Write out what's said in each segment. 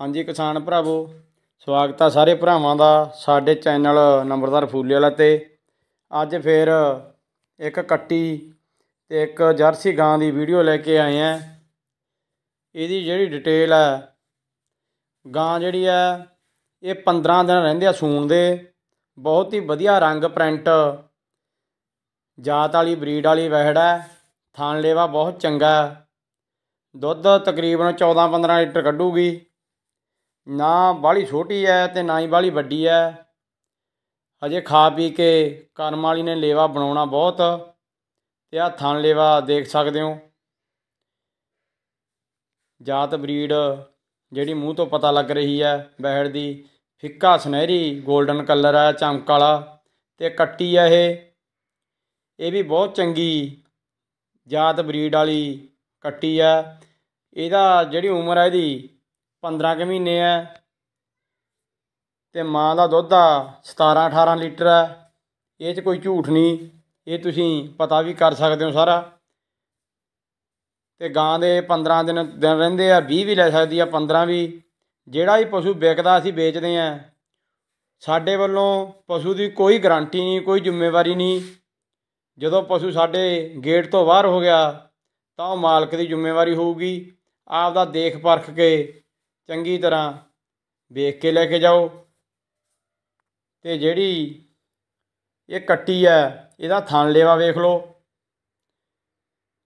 ਹਾਂਜੀ ਕਿਸਾਨ ਭਰਾਵੋ ਸਵਾਗਤ ਆ ਸਾਰੇ ਭਰਾਵਾਂ ਦਾ ਸਾਡੇ ਚੈਨਲ ਨੰਬਰਦਾਰ ਫੂਲੇ ਵਾਲਾ ਤੇ ਅੱਜ ਫੇਰ ਇੱਕ ਕੱਟੀ ਤੇ ਇੱਕ ਜਰਸੀ ਗਾਂ ਦੀ ਵੀਡੀਓ ਲੈ ਕੇ ਆਏ ਆ ਇਹਦੀ ਜਿਹੜੀ ਡਿਟੇਲ ਆ ਗਾਂ ਜਿਹੜੀ ਆ ਇਹ 15 ਦਿਨ ਰਹਿੰਦੇ ਆ ਸੂਣ ਦੇ ਬਹੁਤ ਹੀ ਵਧੀਆ ਰੰਗ ਪ੍ਰਿੰਟ ਜਾਤ ਵਾਲੀ ਬਰੀਡ ਵਾਲੀ ਵਹਿੜ ਹੈ ਬਹੁਤ ਚੰਗਾ ਦੁੱਧ ਤਕਰੀਬਨ 14-15 ਲੀਟਰ ਕੱਢੂਗੀ ਨਾ ਬਾਹਲੀ ਛੋਟੀ ਐ ਤੇ ਨਾ ਹੀ ਬਾਹਲੀ ਵੱਡੀ ਐ ਹਜੇ ਖਾ ਪੀ ਕੇ ਕਰਮ ਵਾਲੀ ਨੇ ਲੇਵਾ ਬਣਾਉਣਾ ਬਹੁਤ ਤੇ ਆ ਥਣ ਲੇਵਾ ਦੇਖ ਸਕਦੇ ਹੋ ਜਾਤ ਬਰੀਡ ਜਿਹੜੀ ਮੂੰਹ ਤੋਂ ਪਤਾ ਲੱਗ ਰਹੀ ਐ ਬਹਿੜ ਦੀ ਫਿੱਕਾ ਸੁਨਹਿਰੀ 골ਡਨ ਕਲਰ ਆ ਚਮਕ ਵਾਲਾ ਤੇ ਕੱਟੀ ਐ ਇਹ ਇਹ ਵੀ ਬਹੁਤ ਚੰਗੀ ਜਾਤ ਬਰੀਡ ਵਾਲੀ ਕੱਟੀ ਐ ਇਹਦਾ ਜਿਹੜੀ ਉਮਰ ਐ ਇਹਦੀ 15 ਕ ਮਹੀਨੇ ਹੈ ਤੇ ਮਾਂ ਦਾ ਦੁੱਧ ਆ 17 18 ਲੀਟਰ ਹੈ ਇਹ 'ਚ ਕੋਈ ਝੂਠ ਨਹੀਂ ਇਹ ਤੁਸੀਂ ਪਤਾ ਵੀ ਕਰ ਸਕਦੇ ਹੋ ਸਾਰਾ ਤੇ ਗਾਂ ਦੇ 15 ਦਿਨ ਦਿਨ ਰਹਿੰਦੇ ਆ 20 ਵੀ ਲੈ ਸਕਦੀ ਆ 15 ਵੀ ਜਿਹੜਾ ਵੀ ਪਸ਼ੂ ਵਿਕਦਾ ਅਸੀਂ ਵੇਚਦੇ ਆ ਸਾਡੇ ਵੱਲੋਂ ਪਸ਼ੂ ਦੀ ਕੋਈ ਗਾਰੰਟੀ ਨਹੀਂ ਕੋਈ ਜ਼ਿੰਮੇਵਾਰੀ ਨਹੀਂ ਜਦੋਂ ਪਸ਼ੂ ਸਾਡੇ ਗੇਟ ਤੋਂ ਬਾਹਰ ਹੋ ਗਿਆ ਤਾਂ ਉਹ ਮਾਲਕ ਦੀ ਜ਼ਿੰਮੇਵਾਰੀ ਹੋਊਗੀ ਆਪ ਦਾ ਦੇਖ ਪਰਖ ਕੇ ਚੰਗੀ ਤਰ੍ਹਾਂ ਵੇਖ ਕੇ ਲੈ ਕੇ ਜਾਓ ਤੇ ਜਿਹੜੀ ਇਹ ਕੱਟੀ ਐ ਇਹਦਾ ਥਣ ਲੇਵਾ ਵੇਖ ਲਓ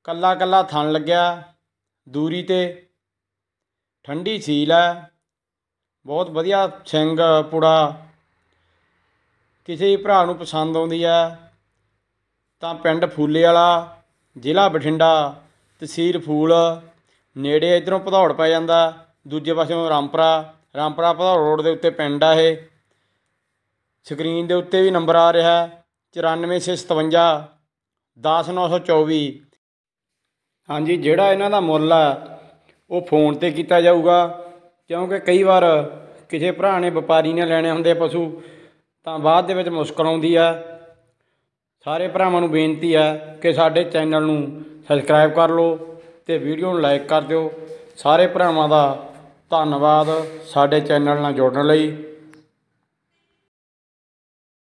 ਕੱਲਾ ਕੱਲਾ ਥਣ ਲੱਗਿਆ ਦੂਰੀ ਤੇ ਠੰਡੀ ਛੀਲ ਐ ਬਹੁਤ ਵਧੀਆ ਸਿੰਘ ਪੁੜਾ ਕਿਸੇ ਭਰਾ ਨੂੰ ਪਸੰਦ ਆਉਂਦੀ ਐ ਤਾਂ ਪਿੰਡ ਫੂਲੇ ਵਾਲਾ ਜ਼ਿਲ੍ਹਾ ਬਠਿੰਡਾ ਤਹਿਸੀਲ ਫੂਲ ਨੇੜੇ ਇਧਰੋਂ ਪਧੌੜ ਪੈ ਜਾਂਦਾ ਦੂਜੇ ਪਾਸਿਓਂ ਰਾਮਪਰਾ ਰਾਮਪਰਾ ਪਧੌੜ ਰੋਡ ਦੇ ਉੱਤੇ ਪਿੰਡ ਆ ਇਹ ਸਕਰੀਨ ਦੇ ਉੱਤੇ ਵੀ ਨੰਬਰ ਆ ਰਿਹਾ 94657 10924 ਹਾਂਜੀ ਜਿਹੜਾ ਇਹਨਾਂ ਦਾ ਮੁੱਲ ਆ ਉਹ ਫੋਨ ਤੇ ਕੀਤਾ ਜਾਊਗਾ ਕਿਉਂਕਿ ਕਈ ਵਾਰ ਕਿਸੇ ਭਰਾ ਨੇ ਵਪਾਰੀ ਨੇ ਲੈਣੇ ਹੁੰਦੇ ਪਸ਼ੂ ਤਾਂ ਬਾਅਦ ਦੇ ਵਿੱਚ ਮੁਸ਼ਕਲ ਆਉਂਦੀ ਆ ਸਾਰੇ ਭਰਾਵਾਂ ਨੂੰ ਬੇਨਤੀ ਆ ਕਿ ਸਾਡੇ ਚੈਨਲ ਨੂੰ ਸਬਸਕ੍ਰਾਈਬ ਕਰ ਲਓ ਤੇ ਵੀਡੀਓ ਨੂੰ ਲਾਈਕ ਕਰ ਦਿਓ ਸਾਰੇ ਭਰਾਵਾਂ ਦਾ ਧੰਨਵਾਦ ਸਾਡੇ ਚੈਨਲ ਨਾਲ ਜੁੜਨ ਲਈ